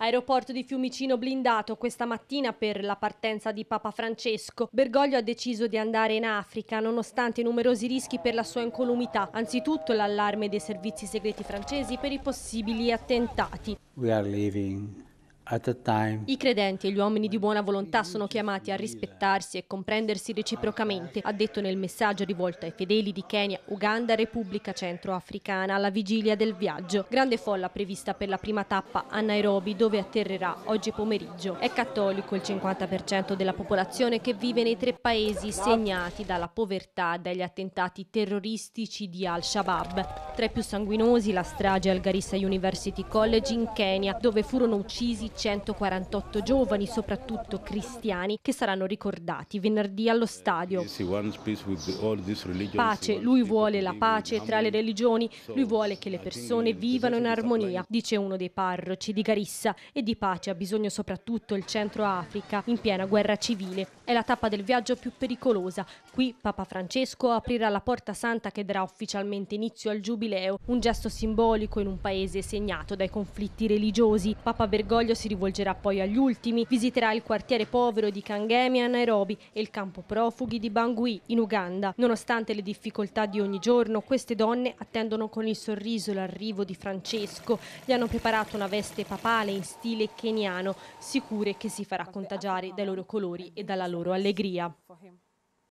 Aeroporto di Fiumicino blindato questa mattina per la partenza di Papa Francesco. Bergoglio ha deciso di andare in Africa nonostante i numerosi rischi per la sua incolumità. Anzitutto l'allarme dei servizi segreti francesi per i possibili attentati. We are leaving i credenti e gli uomini di buona volontà sono chiamati a rispettarsi e comprendersi reciprocamente, ha detto nel messaggio rivolto ai fedeli di Kenya, Uganda Repubblica Centroafricana alla vigilia del viaggio. Grande folla prevista per la prima tappa a Nairobi dove atterrerà oggi pomeriggio. È cattolico il 50% della popolazione che vive nei tre paesi segnati dalla povertà e dagli attentati terroristici di Al-Shabaab. Tra i più sanguinosi la strage al Garissa University College in Kenya dove furono uccisi 148 giovani, soprattutto cristiani, che saranno ricordati venerdì allo stadio. Pace, lui vuole la pace tra le religioni, lui vuole che le persone vivano in armonia, dice uno dei parroci di Garissa e di pace ha bisogno soprattutto il Centro Africa in piena guerra civile. È la tappa del viaggio più pericolosa. Qui Papa Francesco aprirà la porta santa che darà ufficialmente inizio al giubileo, un gesto simbolico in un paese segnato dai conflitti religiosi. Papa Bergoglio si rivolgerà poi agli ultimi. Visiterà il quartiere povero di Kangemi a Nairobi e il campo profughi di Bangui in Uganda. Nonostante le difficoltà di ogni giorno, queste donne attendono con il sorriso l'arrivo di Francesco. Gli hanno preparato una veste papale in stile keniano, sicure che si farà contagiare dai loro colori e dalla loro allegria.